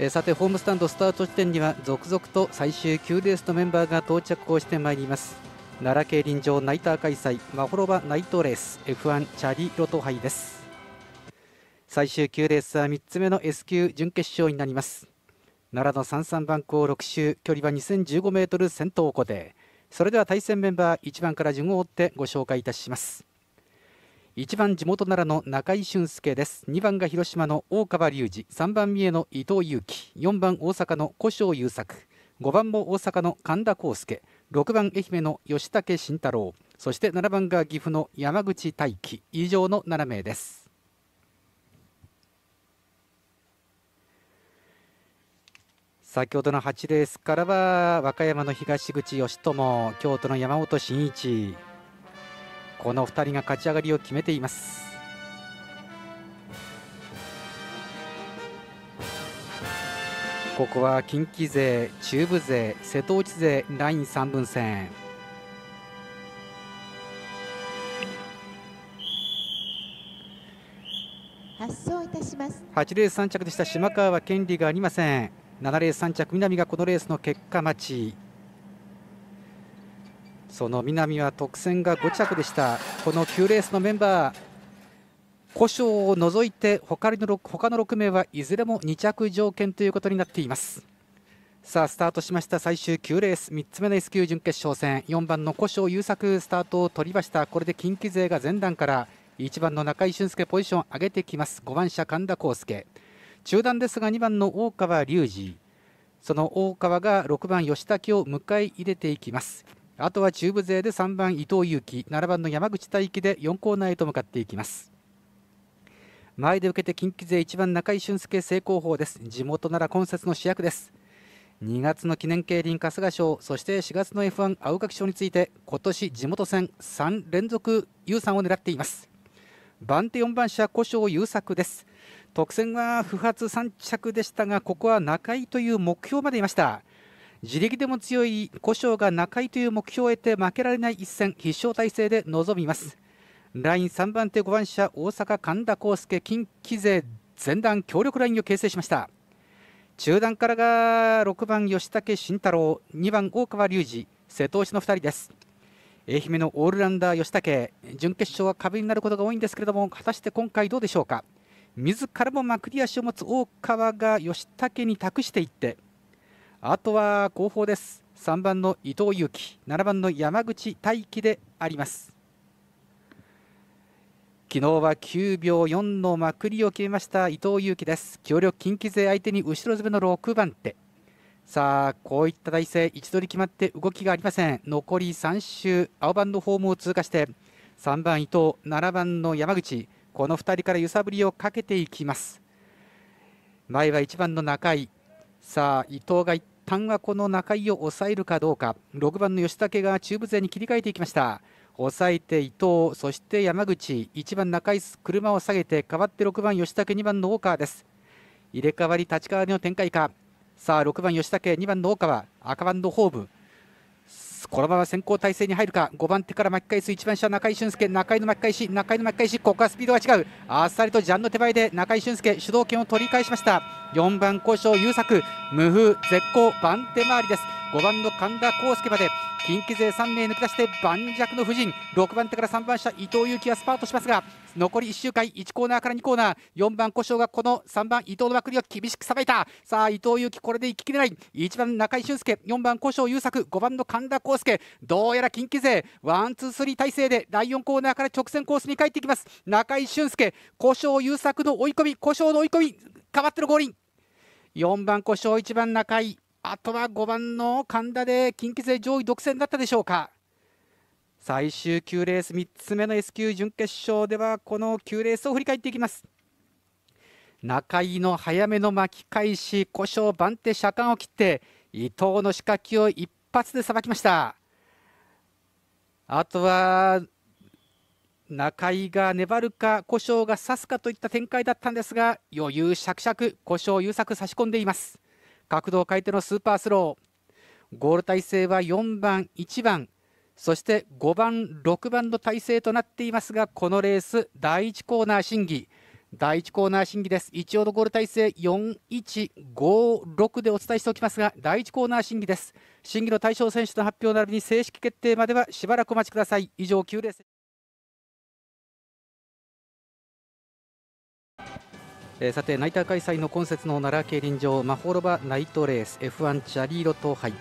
えさてホームスタンドスタート地点には続々と最終9レースのメンバーが到着をしてまいります奈良競輪場ナイター開催まほろばナイトレース F1 チャリロト杯です最終9レースは3つ目の S 級準決勝になります奈良の33番校6周距離は2015メートル先頭固定それでは対戦メンバー1番から順を追ってご紹介いたします1番地元奈良の中井俊介です2番が広島の大川隆二3番三重の伊藤裕樹4番大阪の古性優作5番も大阪の神田康介6番愛媛の吉武慎太郎そして7番が岐阜の山口大輝以上の7名です先ほどの8レースからは和歌山の東口義友京都の山本真一この2人が勝ち上がりを決めていますここは近畿勢中部勢瀬戸内勢ライン3分線発走いたします8レース3着でした島川は権利がありません7レース3着南がこのレースの結果待ちその南は特選が5着でしたこの9レースのメンバー古障を除いて他の 6, 他の6名はいずれも2着条件ということになっていますさあスタートしました最終9レース3つ目の S 級準決勝戦4番の古障優作スタートを取りましたこれで近畿勢が前段から1番の中井俊輔ポジション上げてきます5番車神田康介中段ですが2番の大川隆二その大川が6番吉武を迎え入れていきますあとは中部勢で3番伊藤祐樹、7番の山口大輝で4コーナーへと向かっていきます前で受けて近畿勢1番中井俊介成功法です地元なら今節の主役です2月の記念競輪春日賞そして4月の F1 青学賞について今年地元戦3連続優さを狙っています番手4番車古障優作です特選は不発3着でしたがここは中井という目標までいました自力でも強い古性が中井という目標を得て負けられない一戦必勝体制で臨みますライン3番手5番車大阪神田康介近畿勢前段強力ラインを形成しました中段からが6番吉武慎太郎2番大川隆二瀬戸内の2人です愛媛のオールラウンダー吉武準決勝は壁になることが多いんですけれども果たして今回どうでしょうか自らもまくり足を持つ大川が吉武に託していってあとは後方です3番の伊藤祐樹、7番の山口大輝であります昨日は9秒4のまくりを決めました伊藤祐樹です強力近畿勢相手に後ろ詰めの6番手さあこういった体勢一度に決まって動きがありません残り3周青番のホームを通過して3番伊藤7番の山口この2人から揺さぶりをかけていきます前は1番の中井さあ伊藤が一旦はこの中井を抑えるかどうか6番の吉武が中部勢に切り替えていきました抑えて伊藤そして山口1番中井車を下げて代わって6番吉武2番の大川です入れ替わり立ち替わりの展開かさあ6番吉武2番の大川赤番のホームますこのまま先行体制に入るか5番手から巻き返す1番車中井俊介中井の巻き返し中井の巻き返しここはスピードが違うあっさりとジャンの手前で中井俊介主導権を取り返しました4番交渉優作無風絶好番手回りです5番の神田康介まで近畿勢3名抜き出して盤石の布陣6番手から3番車伊藤有希がスパートしますが残り1周回1コーナーから2コーナー4番古障がこの3番伊藤のまくりを厳しくさばいたさあ伊藤有希これで行ききれない1番中井俊介4番古性優作5番の神田康介どうやら近畿勢ワンツースリー体制で第4コーナーから直線コースに帰っていきます中井俊介古性優作の追い込み古性の追い込み変わっての五輪4番古性1番中井あとは5番の神田で近畿勢上位独占だったでしょうか最終9レース3つ目の S 級準決勝ではこの9レースを振り返っていきます中井の早めの巻き返し故障番手車間を切って伊藤の仕掛けを一発でさばきましたあとは中井が粘るか故障が刺すかといった展開だったんですが余裕しゃくしゃく故障優作差し込んでいます角度を変えてのスーパースローゴール体制は4番1番そして5番6番の体制となっていますがこのレース第1コーナー審議第1コーナー審議です一応のゴール体制4156でお伝えしておきますが第1コーナー審議です審議の対象選手の発表並びに正式決定まではしばらくお待ちください以上9レースえー、さてナイター開催の今節の奈良競輪場マホロバナイトレース F1 チャリーロト杯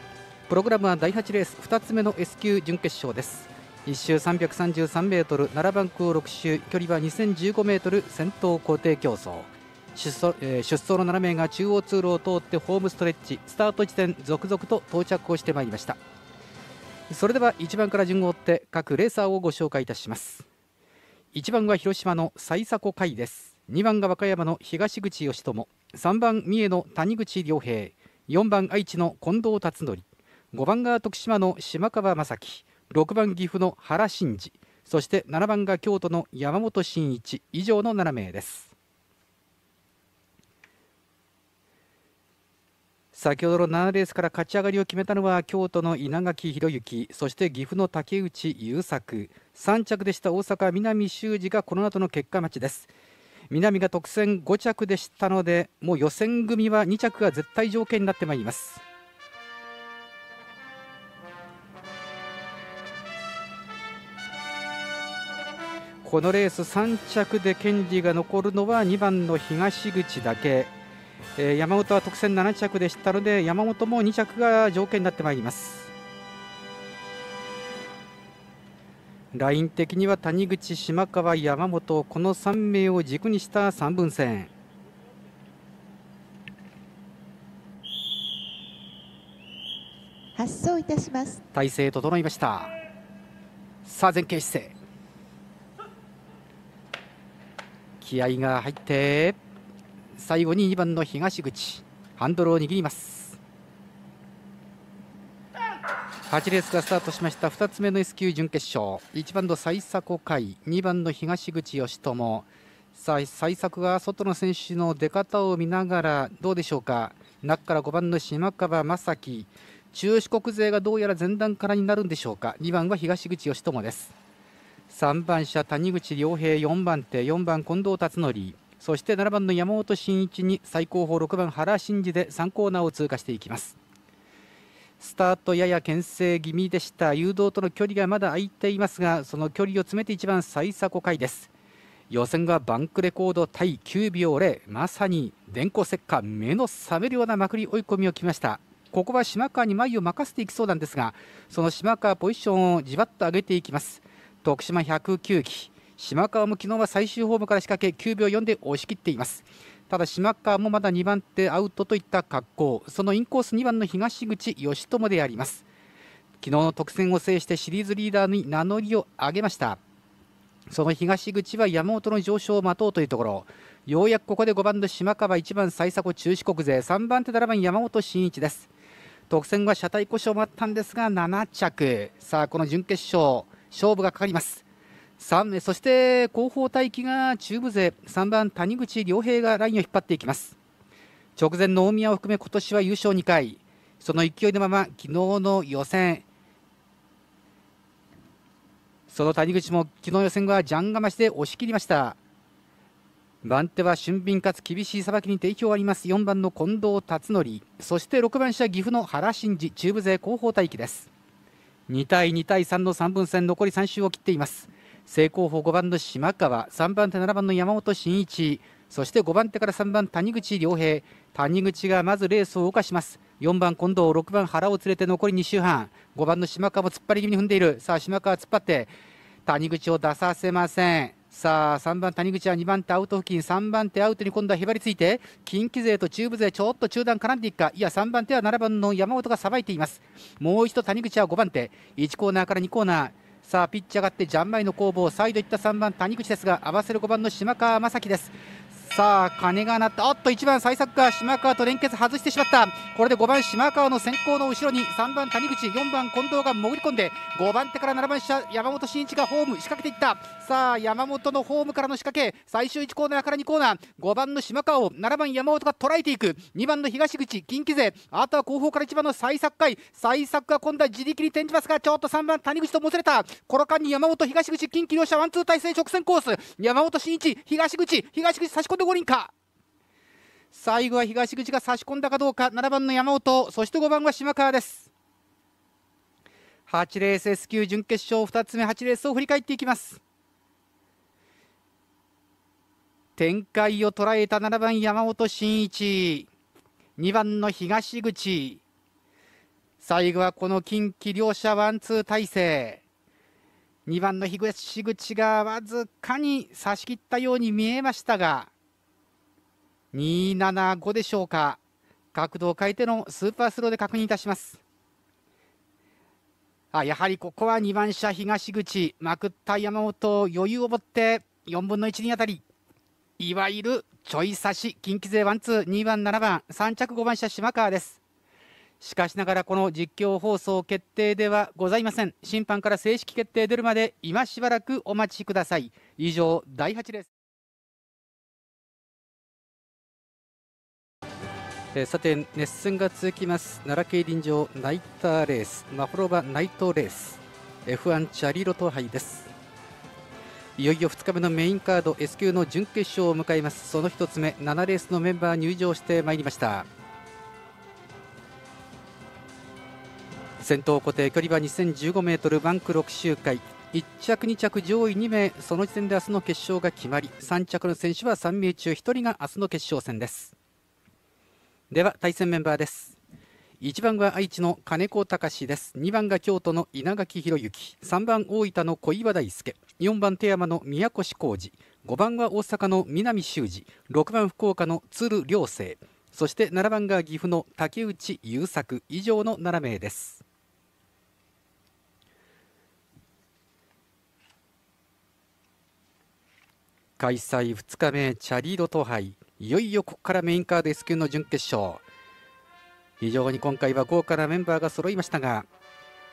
プログラムは第8レース2つ目の S 級準決勝です1周333メートル奈良区を6周距離は2015メートル先頭固定競争出走,、えー、出走の7名が中央通路を通ってホームストレッチスタート地点続々と到着をしてまいりましたそれでは1番から順を追って各レーサーをご紹介いたします1番は広島の最迫海です2番が和歌山の東口義友3番三重の谷口良平4番愛知の近藤辰徳5番が徳島の島川正樹6番岐阜の原真二そして7番が京都の山本真一以上の7名です先ほどの7レースから勝ち上がりを決めたのは京都の稲垣博之そして岐阜の竹内優作3着でした大阪南修二がこの後の結果待ちです。南が特選5着でしたのでもう予選組は2着が絶対条件になってまいります。このレース3着で権利が残るのは2番の東口だけ、えー、山本は特選7着でしたので山本も2着が条件になってまいります。ライン的には谷口、島川、山本この3名を軸にした3分戦。発送いたします体勢整いましたさあ前傾姿勢気合が入って最後に2番の東口ハンドルを握ります8レースがスタートしました2つ目の S 級準決勝1番の最迫海2番の東口義智さあ最作は外の選手の出方を見ながらどうでしょうか中から5番の島川正樹中四国勢がどうやら前段からになるんでしょうか2番は東口義智です3番車谷口良平4番手4番近藤辰則そして7番の山本慎一に最高峰6番原慎二で3コーナーを通過していきますスタートやや牽制気味でした誘導との距離がまだ空いていますがその距離を詰めて1番最差5回です予選はバンクレコード対9秒0まさに電光石火目の覚めるようなまくり追い込みをきましたここは島川に前を任せていきそうなんですがその島川ポジションをじわっと上げていきます徳島109期島川も昨日は最終ホームから仕掛け9秒4で押し切っていますただ島川もまだ2番手アウトといった格好そのインコース2番の東口義友であります昨日の特選を制してシリーズリーダーに名乗りを上げましたその東口は山本の上昇を待とうというところようやくここで5番の島川1番最迫中四国勢3番手7番山本真一です特選は車体故障もあったんですが7着さあこの準決勝勝負がかかります三名そして後方待機が中部勢三番谷口良平がラインを引っ張っていきます直前の大宮を含め今年は優勝二回その勢いのまま昨日の予選その谷口も昨日予選はジャンガマしで押し切りました番手は俊敏かつ厳しいさばきに定評あります4番の近藤辰徳そして6番車岐阜の原真二中部勢後方待機です2対2対3の3分戦残り3周を切っています正攻法5番の島川3番手7番の山本慎一そして5番手から3番谷口良平谷口がまずレースを動かします4番近藤6番原を連れて残り2周半5番の島川も突っ張り気味に踏んでいるさあ島川突っ張って谷口を出させませんさあ3番谷口は2番手アウト付近3番手アウトに今度はへばりついて近畿勢と中部勢ちょっと中段絡んでいくかいや3番手は7番の山本がさばいていますもう一度谷口は5番手1コーナーから2コーナーさあピッチ上がってジャンマイの攻防サイドいった3番谷口ですが合わせる5番の島川雅樹ですさあ鐘が鳴ったおっと1番最作が島川と連結外してしまったこれで5番島川の先行の後ろに3番谷口4番近藤が潜り込んで5番手から7番山本慎一がホーム仕掛けていったさあ山本のホームからの仕掛け最終1コーナーから2コーナー5番の島川を7番山本が捉えていく2番の東口近畿勢あとは後方から1番の最作回最作が今度は自力に転じますがちょっと3番谷口ともつれたこの間に山本東口近畿両者ワンツー体制直線コース山本慎一東口東口差し込ん本五輪か最後は東口が差し込んだかどうか7番の山本そして5番は島川です8レース S 級準決勝2つ目8レースを振り返っていきます展開を捉えた7番山本真一2番の東口最後はこの近畿両者ワンツー体制2番の東口がわずかに差し切ったように見えましたが275でしょうか角度を変えてのスーパースローで確認いたしますあやはりここは2番車東口まくった山本余裕を持って4分の1にあたりいわゆるちょい差し近畿勢ワンツー2番7番3着5番車島川ですしかしながらこの実況放送決定ではございません審判から正式決定出るまで今しばらくお待ちください以上第8レーえー、さて熱戦が続きます奈良競輪場ナイターレースマホロバナイトレース F1 チャリロト杯ですいよいよ2日目のメインカード S 級の準決勝を迎えますその1つ目7レースのメンバー入場してまいりました先頭固定距離は2 0 1 5メートルバンク6周回1着2着上位2名その時点で明日の決勝が決まり3着の選手は3名中1人が明日の決勝戦ですでは対戦メンバーです1番は愛知の金子隆です2番が京都の稲垣宏之3番大分の小岩大輔4番手山の宮越浩二5番は大阪の南修二6番福岡の鶴良生そして7番が岐阜の竹内優作以上の7名です開催2日目チャリード都杯いよいよここからメインカード S 級の準決勝非常に今回は豪華なメンバーが揃いましたが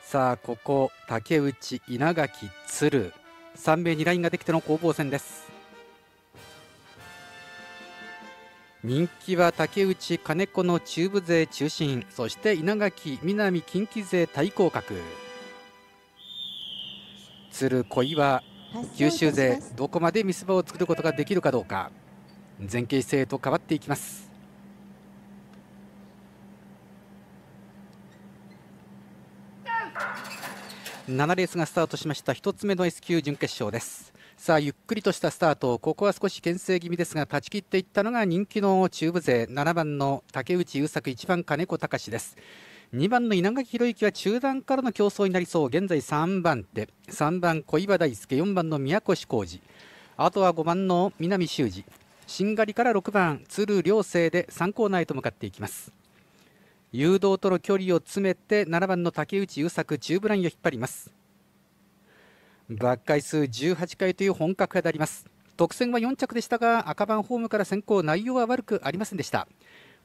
さあここ竹内稲垣鶴3名にラインができての攻防戦です人気は竹内金子の中部勢中心そして稲垣南近畿勢対抗格鶴小岩九州勢どこまで見せ場を作ることができるかどうか。前傾姿勢と変わっていきます7レースがスタートしました1つ目の S 級準決勝ですさあゆっくりとしたスタートここは少し牽制気味ですが断ち切っていったのが人気の中部勢7番の竹内優作1番金子隆です2番の稲垣宏之は中段からの競争になりそう現在3番手3番小岩大輔4番の宮越浩二あとは5番の南修二しんがりから6番鶴良生で3コーナーへと向かっていきます誘導との距離を詰めて7番の竹内優作中ブラインを引っ張りますバッ回数18回という本格派であります特選は4着でしたが赤番ホームから先行内容は悪くありませんでした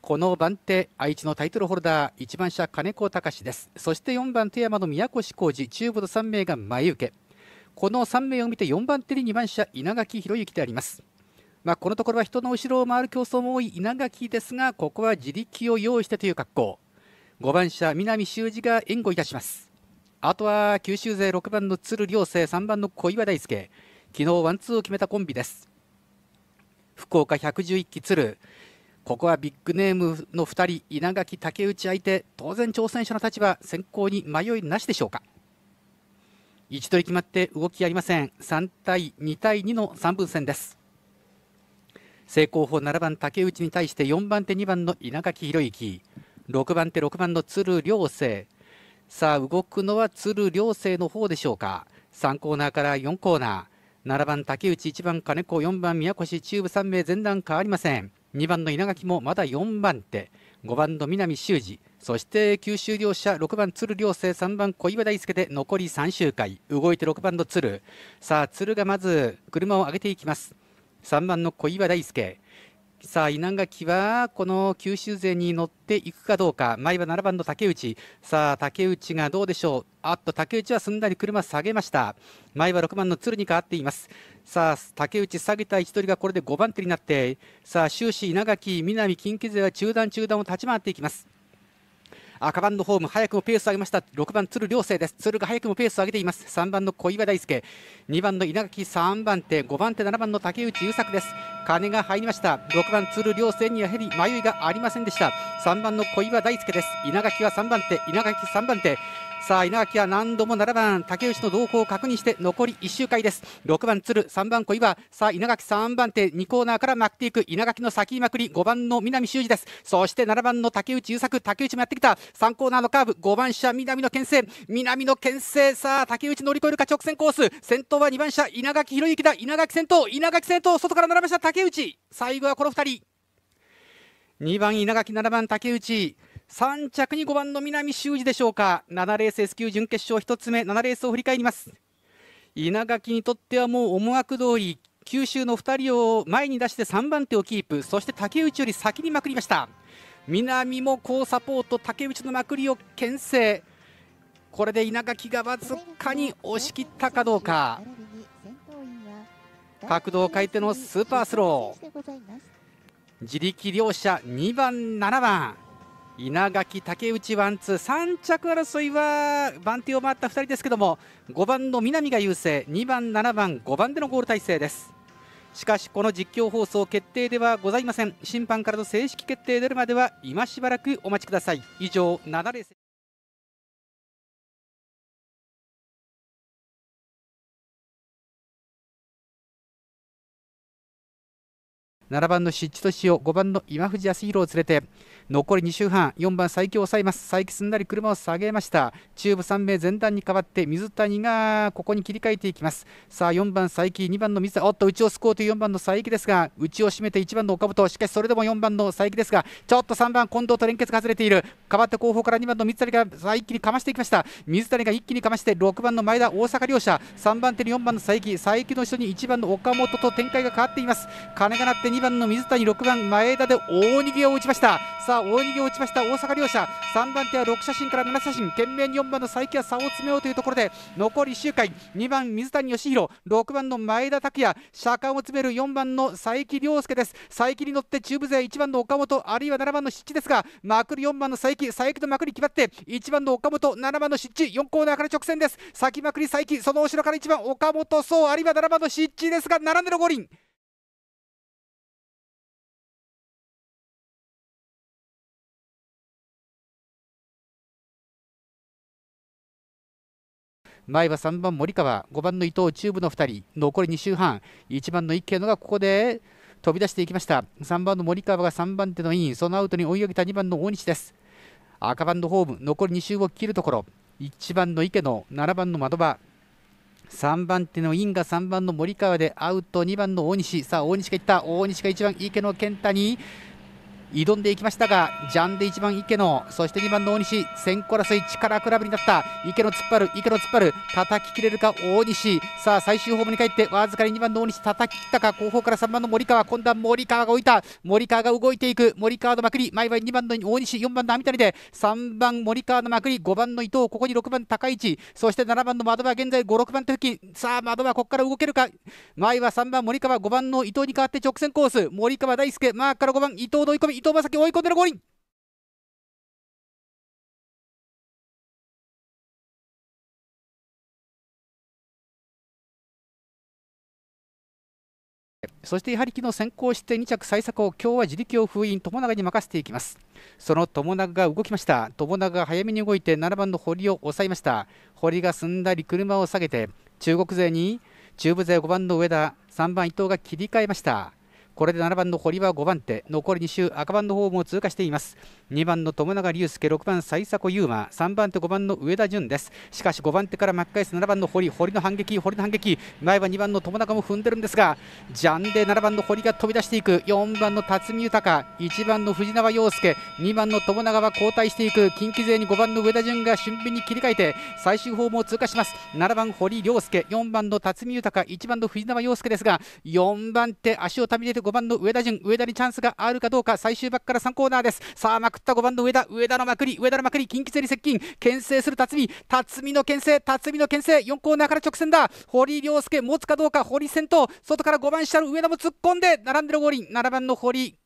この番手愛知のタイトルホルダー1番車金子隆ですそして4番富山の宮越浩二中部の3名が前受けこの3名を見て4番手に2番車稲垣博之でありますまあ、このところは人の後ろを回る競争も多い稲垣ですがここは自力を用意してという格好5番車南修二が援護いたしますあとは九州勢6番の鶴良生3番の小岩大輔昨日ワンツーを決めたコンビです福岡111期鶴ここはビッグネームの2人稲垣竹内相手当然挑戦者の立場選考に迷いなしでしょうか一度決まって動きありません3対2対2の3分戦です正攻法7番竹内に対して4番手2番の稲垣博之6番手6番の鶴良生さあ動くのは鶴良生の方でしょうか3コーナーから4コーナー7番竹内1番金子4番宮越中部3名前段変わりません2番の稲垣もまだ4番手5番の南修二そして九州両者6番鶴良生3番小岩大輔で残り3周回動いて6番の鶴さあ鶴がまず車を上げていきます3番の小岩大輔さあ稲垣はこの九州勢に乗っていくかどうか前は7番の竹内さあ竹内がどうでしょうあっと竹内はすんなり車下げました前は6番の鶴に変わっていますさあ竹内下げた位置取りがこれで5番手になってさあ終始稲垣南近畿勢は中段中段を立ち回っていきます赤番のホーム早くもペースを上げました6番鶴良生です鶴が早くもペースを上げています3番の小岩大輔2番の稲垣3番手5番手7番の竹内優作です金が入りました6番鶴良生にはやはり迷いがありませんでした3番の小岩大輔です稲垣は3番手稲垣3番手さあ稲垣は何度も7番竹内の動向を確認して残り1周回です6番鶴3番小岩さあ稲垣3番手2コーナーから巻っていく稲垣の先まくり5番の南修二ですそして7番の竹内優作竹内もやってきた3コーナーのカーブ5番車南の牽制南の牽制さあ竹内乗り越えるか直線コース先頭は2番車稲垣宏之だ稲垣先頭稲垣先頭外から並べした竹内最後はこの2人2番稲垣7番竹内3着に5番の南修二でしょうか7レース S 級準決勝1つ目7レースを振り返ります稲垣にとってはもう思惑通り九州の2人を前に出して3番手をキープそして竹内より先にまくりました南も好サポート竹内のまくりを牽制これで稲垣がわずかに押し切ったかどうか角度を変えてのスーパースロー自力両者2番7番稲垣、竹内ワンツー3着争いは番手を回った2人ですけども5番の南が優勢2番、7番、5番でのゴール体制ですしかしこの実況放送決定ではございません審判からの正式決定出るまでは今しばらくお待ちください以上7レース7番のシッチトシ5番の今藤康弘を連れて残り2周半4番最強を抑えます佐伯すんなり車を下げました中部3名前段に代わって水谷がここに切り替えていきますさあ4番佐伯2番の水谷おっと内を救おうという4番の佐伯ですが内を締めて1番の岡本しかしそれでも4番の佐伯ですがちょっと3番近藤と連結が外れている代わって後方から2番の水谷が一気にかましていきました水谷が一気にかまして6番の前田大阪両者3番手に4番の佐伯佐伯の後に1番の岡本と展開が変わっています金が鳴って2番の水谷6番前田で大逃げを打ちましたさあ大逃げを打ちました大阪両者3番手は6写真から7写真懸命に4番の佐伯は差を詰めようというところで残り周回2番水谷義弘6番の前田拓也車間を詰める4番の佐伯亮介です佐伯に乗って中部勢1番の岡本あるいは7番の湿地ですがまくる4番の佐伯佐伯とまくり決まって1番の岡本7番の湿地4コーナーから直線です先まくり佐伯その後ろから1番岡本そうあるいは7番の湿地ですが並んでの五輪前は3番森川5番の伊藤中部の2人残り2周半1番の池野がここで飛び出していきました3番の森川が3番手のインそのアウトに追い上げた2番の大西です赤番のホーム残り2周を切るところ1番の池野7番の窓場3番手のインが3番の森川でアウト2番の大西さあ大西がいった大西が1番池野健太に挑んでいきましたがジャンで1番池野そして2番の大西先行争い力比べになった池野突っ張る池野突っ張る叩ききれるか大西さあ最終ホームに帰ってわずかに2番の大西叩ききったか後方から3番の森川今度は森川が置いた森川が動いていく森川のまくり前は2番の大西4番の網谷で3番森川のまくり5番の伊藤ここに6番高市そして7番の窓場現在56番手付近さあ窓場ここから動けるか前は3番森川5番の伊藤に代わって直線コース森川大輔マークから5番伊藤の追い込み伊藤正樹追い込んでの五輪そしてやはり昨日先行して2着最速を今日は自力を封印友永に任せていきますその友永が動きました友永が早めに動いて7番の堀を抑えました堀が進んだり車を下げて中国勢に中部勢5番の上田3番伊藤が切り替えましたこれで7番の堀は5番手残り2周赤番のホームを通過しています2番の友永隆介6番最迫優馬3番手5番の上田潤ですしかし5番手から巻き返す7番の堀堀の反撃堀の反撃前は2番の友永も踏んでるんですがジャンで7番の堀が飛び出していく4番の辰巳豊1番の藤縄陽介2番の友永は交代していく近畿勢に5番の上田潤が俊敏に切り替えて最終ホームを通過します7番堀涼介4番の辰巳豊1番の藤縄陽介ですが4番手足をたみ出て5 5番の上田順上田にチャンスがあるかどうか最終バックから3コーナーですさあまくった5番の上田上田のまくり上田のまくり近畿勢に接近牽制する辰巳辰巳の牽制辰巳の牽制4コーナーから直線だ堀良介持つかどうか堀先頭外から5番下の上田も突っ込んで並んでる五輪7番の堀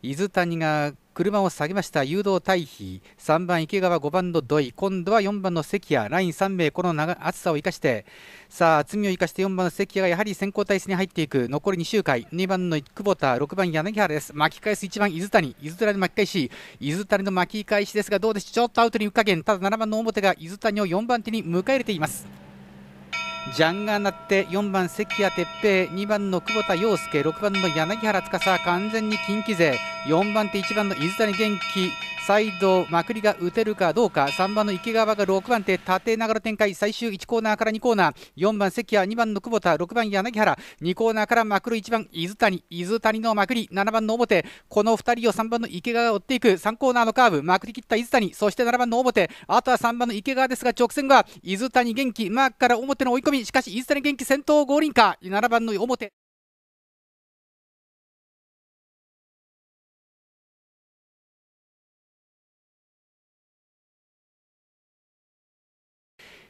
伊豆谷が車を下げました誘導退避3番池川5番の土井今度は4番の関谷ライン3名この長暑さを生かしてさあ厚みを生かして4番の関谷がやはり先行体制に入っていく残り2周回2番の久保田6番柳原です巻き返す1番伊豆谷伊豆谷の巻き返し伊豆谷の巻き返しですがどうでしょうちょっとアウトに浮かげんただ7番の表が伊豆谷を4番手に迎え入れていますジャンが鳴って4番関谷哲平2番の久保田陽介6番の柳原司完全に近畿勢4番手1番の豆谷元気サイドまくりが打てるかどうか3番の池川が6番手縦ながら展開最終1コーナーから2コーナー4番関谷2番の久保田6番柳原2コーナーからまくる1番伊豆谷伊豆谷のまくり7番の表この2人を3番の池川が追っていく3コーナーのカーブまくり切った伊豆谷そして7番の表あとは3番の池川ですが直線は伊豆谷元気マークから表の追い込みしかし伊豆谷元気先頭五輪か7番の表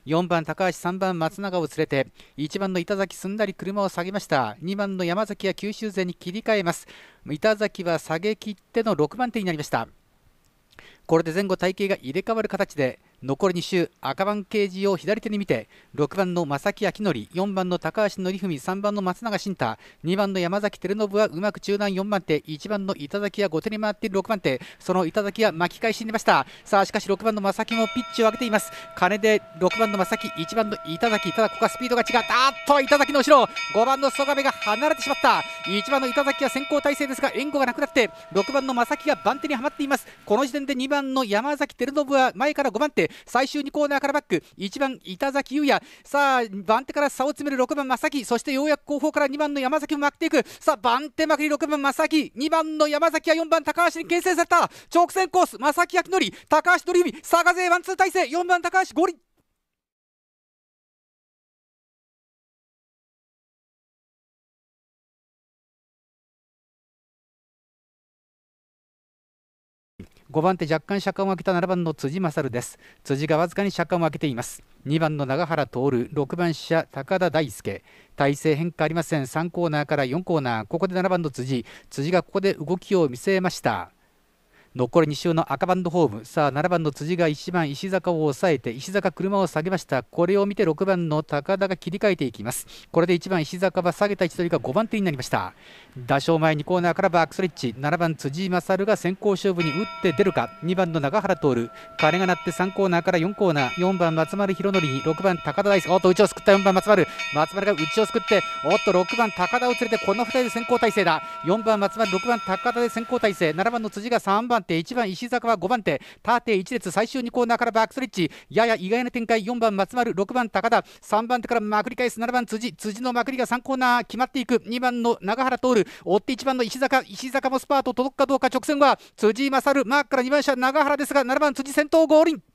4番高橋3番松永を連れて1番の板崎すんなり車を下げました2番の山崎は九州勢に切り替えます板崎は下げ切っての6番手になりましたこれで前後体型が入れ替わる形で残り2周赤番掲示を左手に見て6番の正木明則4番の高橋典文3番の松永慎太2番の山崎照信はうまく中段4番手1番の板崎は後手に回っている6番手その板崎は巻き返しに出ましたさあしかし6番の正木もピッチを上げています金で6番の正木1番の板崎ただここはスピードが違ったあっと板崎の後ろ5番の曽我部が離れてしまった1番の板崎は先行体制ですが援護がなくなって6番の正木が番手にはまっていますこの時点で2番の山崎照信は前から5番手最終2コーナーからバック1番板崎優也さあ番手から差を詰める6番正木そしてようやく後方から2番の山崎も巻っていくさあ番手まくり6番正木2番の山崎は4番高橋に牽制された直線コース正木明則高橋のリ佐賀勢ワンツー体制4番高橋ゴリ5番手若干車間を空けた7番の辻勝です辻がわずかに車間を空けています2番の永原徹6番車高田大輔体勢変化ありません3コーナーから4コーナーここで7番の辻辻がここで動きを見せました残り2周の赤バンドホームさあ7番の辻が1番石坂を抑えて石坂車を下げましたこれを見て6番の高田が切り替えていきますこれで1番石坂は下げた位置取りが5番手になりました打賞前2コーナーからバックストレッチ7番辻勝が先行勝負に打って出るか2番の永原徹鐘が鳴って3コーナーから4コーナー4番松丸宏則に6番高田大輔おっと内をすくった4番松丸松丸が内をすくっておっと6番高田を連れてこの2人で先行体制だ4番松丸6番高田で先行体制7番の辻が3番番手1番石坂は5番手縦1列最終2コーナーからバックストレッチやや意外な展開4番松丸6番高田3番手からまくり返す7番辻辻のまくりが3コーナー決まっていく2番の永原徹追って1番の石坂石坂もスパート届くかどうか直線は辻勝マークから2番車永原ですが7番辻先頭ゴールイン